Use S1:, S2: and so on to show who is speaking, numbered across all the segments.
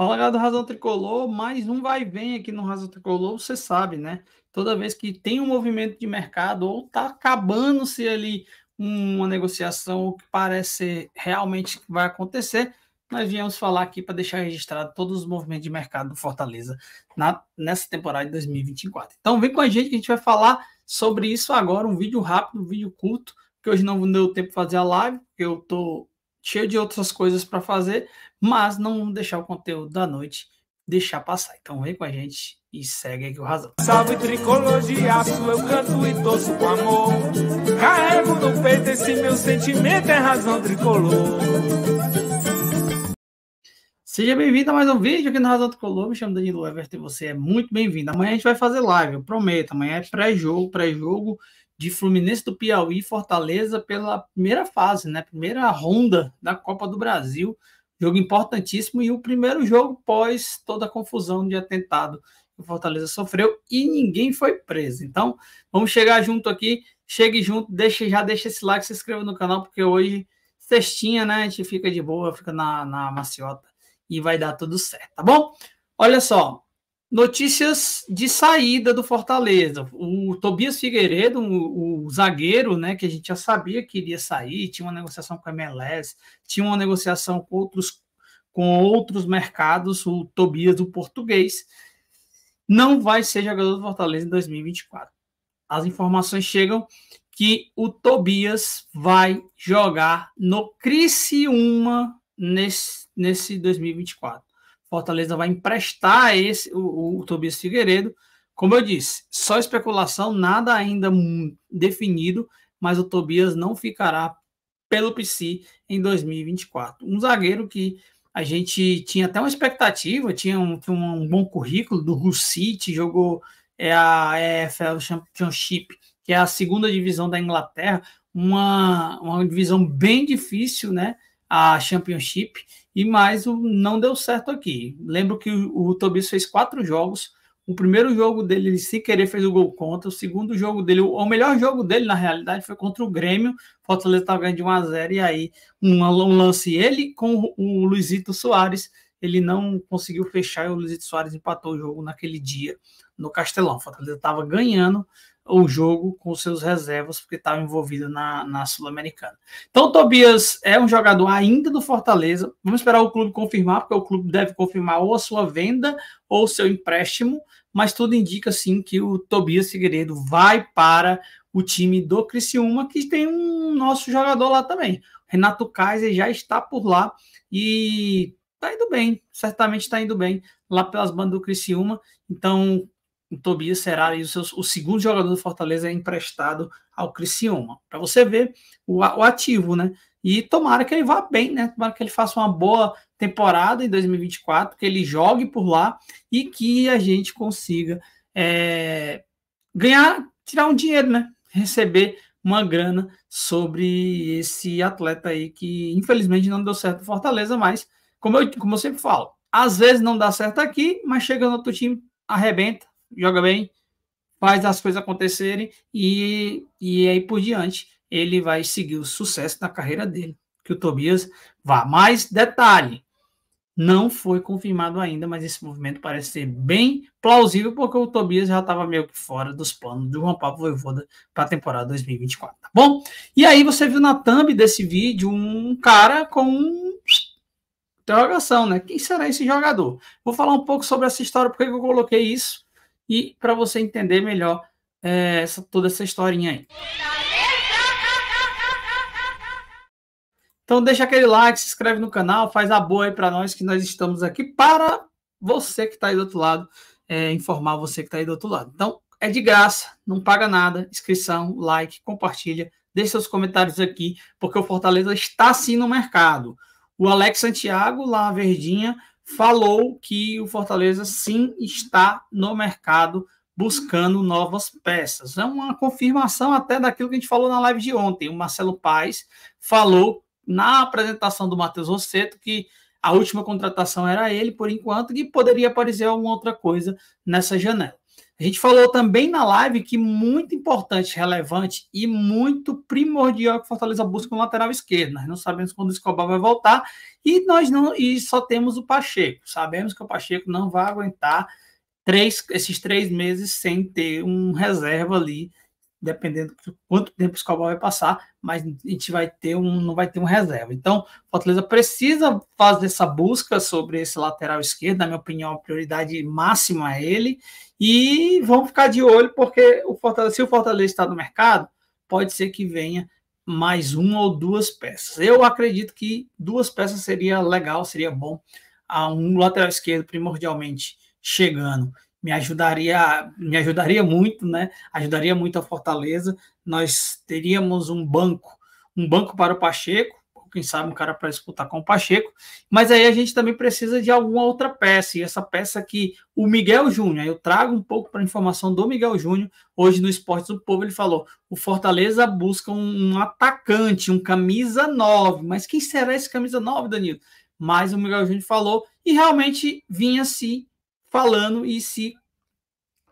S1: Fala galera do Razão Tricolor, mais um vai vem aqui no Razão Tricolor, você sabe, né? Toda vez que tem um movimento de mercado ou tá acabando-se ali uma negociação que parece realmente que vai acontecer, nós viemos falar aqui para deixar registrado todos os movimentos de mercado do Fortaleza na, nessa temporada de 2024. Então vem com a gente que a gente vai falar sobre isso agora, um vídeo rápido, um vídeo curto, que hoje não deu tempo de fazer a live, porque eu tô cheio de outras coisas para fazer, mas não deixar o conteúdo da noite deixar passar. Então vem com a gente e segue aqui o Razão. Salve tricologia, eu canto e torço com amor. Carrego no peito esse meu sentimento, é razão tricolor. Seja bem-vindo a mais um vídeo aqui no Razão Tricolor. Me chamo Danilo Everton e você é muito bem-vindo. Amanhã a gente vai fazer live, eu prometo. Amanhã é pré-jogo, pré-jogo de Fluminense do Piauí e Fortaleza pela primeira fase, né? Primeira ronda da Copa do Brasil. Jogo importantíssimo e o primeiro jogo pós toda a confusão de atentado que o Fortaleza sofreu e ninguém foi preso. Então, vamos chegar junto aqui. Chegue junto, deixa, já deixa esse like, se inscreva no canal, porque hoje, cestinha, né? A gente fica de boa, fica na, na maciota e vai dar tudo certo, tá bom? Olha só, Notícias de saída do Fortaleza. O Tobias Figueiredo, o, o, zagueiro, né, que a gente já sabia que iria sair, tinha uma negociação com a MLS, tinha uma negociação com outros, com outros mercados, o Tobias do português, não vai ser jogador do Fortaleza em 2024. As informações chegam que o Tobias vai jogar no Criciúma nesse, nesse 2024. Fortaleza vai emprestar esse o, o Tobias Figueiredo. Como eu disse, só especulação, nada ainda hum, definido, mas o Tobias não ficará pelo PC em 2024. Um zagueiro que a gente tinha até uma expectativa, tinha um, tinha um bom currículo do City, jogou é a EFL Championship, que é a segunda divisão da Inglaterra, uma, uma divisão bem difícil, né? A Championship e mais o não deu certo aqui. Lembro que o, o Tobias fez quatro jogos. O primeiro jogo dele, ele sem querer, fez o gol contra. O segundo jogo dele, o, o melhor jogo dele, na realidade, foi contra o Grêmio. O Fortaleza estava ganhando de 1 a 0 E aí, um, um lance ele com o, o Luizito Soares. Ele não conseguiu fechar e o Luizito Soares empatou o jogo naquele dia no Castelão. O Fortaleza estava ganhando o jogo com seus reservas, porque estava tá envolvido na, na Sul-Americana. Então, o Tobias é um jogador ainda do Fortaleza. Vamos esperar o clube confirmar, porque o clube deve confirmar ou a sua venda ou o seu empréstimo, mas tudo indica sim que o Tobias Figueiredo vai para o time do Criciúma, que tem um nosso jogador lá também. Renato Kaiser já está por lá e tá indo bem, certamente está indo bem lá pelas bandas do Criciúma. Então, Tobias será os o segundo jogador do Fortaleza é emprestado ao Criciúma. Para você ver o, o, ativo, né? E tomara que ele vá bem, né? Tomara que ele faça uma boa temporada em 2024, que ele jogue por lá e que a gente consiga é, ganhar, tirar um dinheiro, né? Receber uma grana sobre esse atleta aí que infelizmente não deu certo no Fortaleza, mas como eu, como eu sempre falo, às vezes não dá certo aqui, mas chega no outro time, arrebenta, joga bem, faz as coisas acontecerem e, e aí por diante ele vai seguir o sucesso na carreira dele. Que o Tobias vá. Mais detalhe, não foi confirmado ainda, mas esse movimento parece ser bem plausível, porque o Tobias já estava meio que fora dos planos do João Paulo Voivoda para a temporada 2024, tá bom? E aí você viu na thumb desse vídeo um cara com interrogação, né? Quem será esse jogador? Vou falar um pouco sobre essa história, porque eu coloquei isso, e para você entender melhor é, essa, toda essa historinha aí. Então deixa aquele like, se inscreve no canal, faz a boa aí para nós que nós estamos aqui para você que está aí do outro lado, é, informar você que está aí do outro lado. Então é de graça, não paga nada, inscrição, like, compartilha, deixe seus comentários aqui, porque o Fortaleza está sim no mercado. O Alex Santiago, lá a Verdinha, falou que o Fortaleza sim está no mercado buscando novas peças. É uma confirmação até daquilo que a gente falou na live de ontem. O Marcelo Paes falou na apresentação do Matheus Rosseto que a última contratação era ele, por enquanto, e poderia aparecer alguma outra coisa nessa janela. A gente falou também na live que muito importante, relevante e muito primordial que Fortaleza busca um lateral esquerdo. Nós não sabemos quando o Escobar vai voltar e nós não e só temos o Pacheco. Sabemos que o Pacheco não vai aguentar três, esses três meses sem ter um reserva ali dependendo do quanto tempo o Escobar vai passar, mas a gente vai ter um, não vai ter um reserva. Então, Fortaleza precisa fazer essa busca sobre esse lateral esquerdo, na minha opinião, a prioridade máxima é ele, e vamos ficar de olho, porque o Fortaleza, se o Fortaleza está no mercado, pode ser que venha mais uma ou duas peças. Eu acredito que duas peças seria legal, seria bom. Um lateral esquerdo, primordialmente, chegando me ajudaria, me ajudaria muito, né? Ajudaria muito a Fortaleza. Nós teríamos um banco, um banco para o Pacheco, quem sabe um cara para disputar com o Pacheco, mas aí a gente também precisa de alguma outra peça, e essa peça que o Miguel Júnior, eu trago um pouco para a informação do Miguel Júnior, hoje no Esporte do Povo ele falou, o Fortaleza busca um, um atacante, um camisa 9, mas quem será esse camisa 9, Danilo? Mas o Miguel Júnior falou, e realmente vinha se falando e se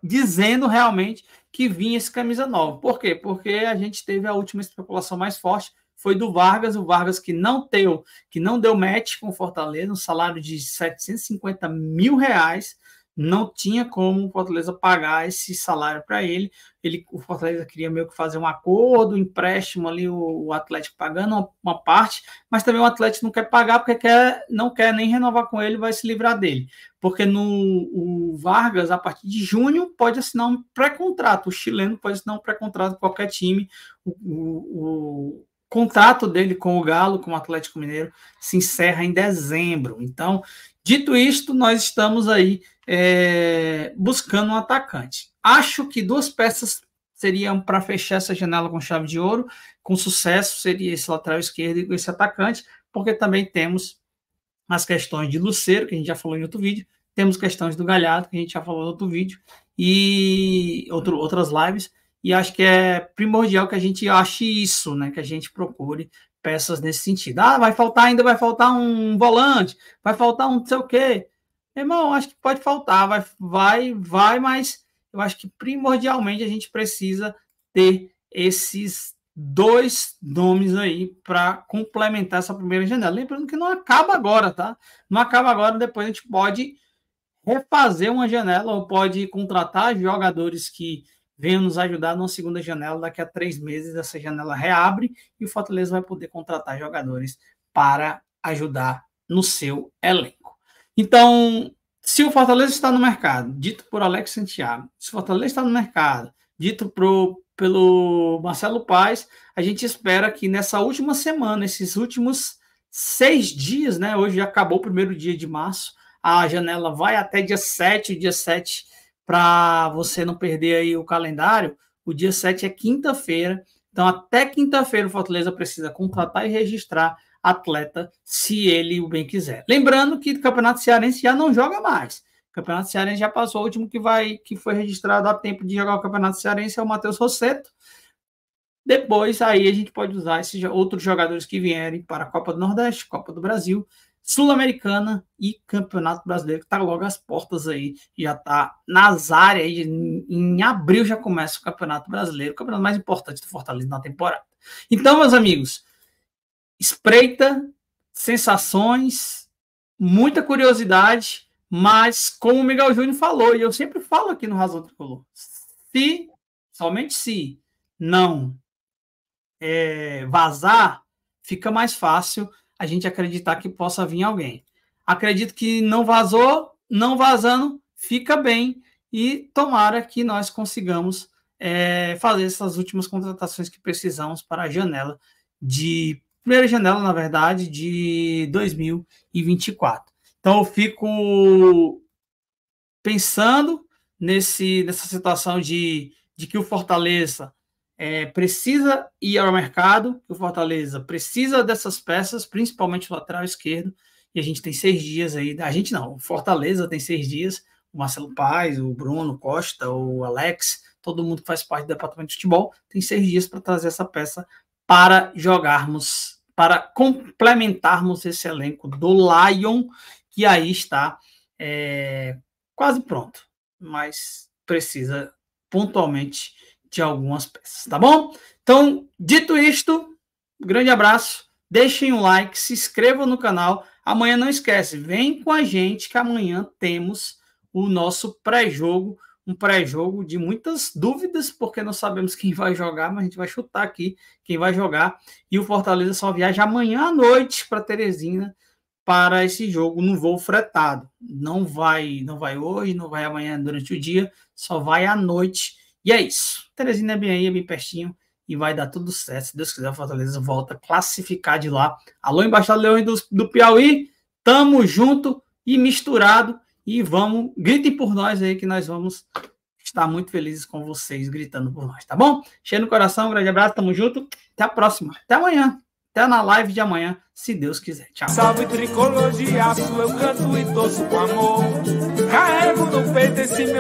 S1: dizendo realmente que vinha esse camisa nova. Por quê? Porque a gente teve a última especulação mais forte, foi do Vargas, o Vargas que não deu, que não deu match com o Fortaleza, um salário de 750 mil reais, não tinha como o Fortaleza pagar esse salário para ele. ele. O Fortaleza queria meio que fazer um acordo, um empréstimo ali, o, o Atlético pagando uma, uma, parte, mas também o Atlético não quer pagar porque quer, não quer nem renovar com ele, vai se livrar dele. Porque no o Vargas, a partir de junho, pode assinar um pré-contrato. O chileno pode assinar um pré-contrato com qualquer time. O, o, o contrato dele com o Galo, com o Atlético Mineiro, se encerra em dezembro. Então, Dito isto, nós estamos aí é, buscando um atacante. Acho que duas peças seriam para fechar essa janela com chave de ouro. Com sucesso seria esse lateral esquerdo e esse atacante, porque também temos as questões de Luceiro, que a gente já falou em outro vídeo, temos questões do Galhardo, que a gente já falou em outro vídeo, e outro, outras lives, e acho que é primordial que a gente ache isso, né? Que a gente procure peças nesse sentido. Ah, vai faltar ainda, vai faltar um volante, vai faltar um não sei o quê. Irmão, acho que pode faltar, vai, vai, vai, mas eu acho que primordialmente a gente precisa ter esses dois nomes aí para complementar essa primeira janela. Lembrando que não acaba agora, tá? Não acaba agora, depois a gente pode refazer uma janela ou pode contratar jogadores que venham nos ajudar numa segunda janela. Daqui a três meses, essa janela reabre e o Fortaleza vai poder contratar jogadores para ajudar no seu elenco. Então, se o Fortaleza está no mercado, dito por Alex Santiago, se o Fortaleza está no mercado, dito pro, pelo Marcelo Paz, a gente espera que nessa última semana, esses últimos seis dias, né? Hoje já acabou o primeiro dia de março, a janela vai até dia 7, dia 7 para você não perder aí o calendário, o dia 7 é quinta-feira. Então, até quinta-feira, o Fortaleza precisa contratar e registrar atleta, se ele o bem quiser. Lembrando que o Campeonato Cearense já não joga mais. O Campeonato Cearense já passou, o último que vai que foi registrado a tempo de jogar o Campeonato Cearense é o Matheus Rosseto. Depois aí a gente pode usar esses outros jogadores que vierem para a Copa do Nordeste, Copa do Brasil Sul-Americana e Campeonato Brasileiro, que está logo às portas aí, já está nas áreas, em abril já começa o Campeonato Brasileiro, o campeonato mais importante do Fortaleza na temporada. Então, meus amigos, espreita, sensações, muita curiosidade, mas como o Miguel Júnior falou, e eu sempre falo aqui no Razão Tricolor, se, somente se, não é, vazar, fica mais fácil a gente acreditar que possa vir alguém. Acredito que não vazou, não vazando, fica bem e tomara que nós consigamos é, fazer essas últimas contratações que precisamos para a janela de primeira janela, na verdade, de 2024. Então eu fico pensando nesse nessa situação de, de que o Fortaleza é, precisa ir ao mercado, o Fortaleza precisa dessas peças, principalmente o lateral esquerdo, e a gente tem seis dias aí, a gente não, o Fortaleza tem seis dias, o Marcelo Paz, o Bruno Costa, o Alex, todo mundo que faz parte do departamento de futebol, tem seis dias para trazer essa peça para jogarmos, para complementarmos esse elenco do Lion, que aí está é, quase pronto, mas precisa pontualmente de algumas peças, tá bom? Então, dito isto, grande abraço, deixem um like, se inscrevam no canal. Amanhã não esquece, vem com a gente que amanhã temos o nosso pré-jogo, um pré-jogo de muitas dúvidas, porque não sabemos quem vai jogar, mas a gente vai chutar aqui quem vai jogar. E o Fortaleza só viaja amanhã à noite para Teresina para esse jogo no voo fretado. Não vai, não vai hoje, não vai amanhã durante o dia, só vai à noite. E é isso. Teresina é bem aí, é bem pertinho e vai dar tudo certo. Se Deus quiser, Fortaleza volta a classificar de lá. Alô, embaixador Leões do, do Piauí, tamo junto e misturado e vamos, gritem por nós aí que nós vamos estar muito felizes com vocês gritando por nós, tá bom? Cheio no coração, um grande abraço, tamo junto, até a próxima, até amanhã, até na live de amanhã, se Deus quiser, tchau. Salve eu canto e torço com amor, carrego no peito esse meu